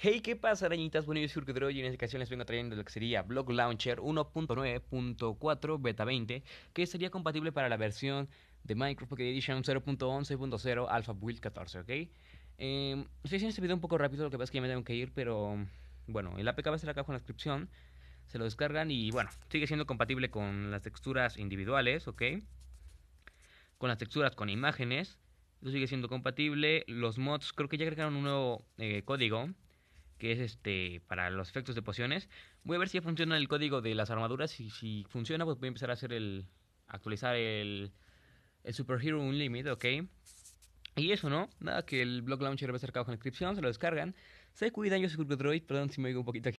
Hey, ¿qué pasa, arañitas? Bueno, yo soy Urquidro y en esta ocasión les vengo trayendo lo que sería Block Launcher 1.9.4 Beta 20, que sería compatible para la versión de Minecraft Edition 0.11.0 Alpha Build 14, ¿ok? Em, estoy haciendo este video un poco rápido, lo que pasa es que ya me tengo que ir, pero bueno, el APK va a estar acá con la descripción, se lo descargan y bueno, sigue siendo compatible con las texturas individuales, ¿ok? Con las texturas con imágenes, sigue siendo compatible, los mods creo que ya crearon un nuevo eh, código que es este para los efectos de pociones. Voy a ver si funciona el código de las armaduras y si funciona pues voy a empezar a hacer el actualizar el el Superhero Unlimited, ¿ok? Y eso, ¿no? Nada, que el blog launcher va a estar abajo en la descripción, se lo descargan. Se cuidan, yo soy Droid, perdón si me oigo un poquito aquí.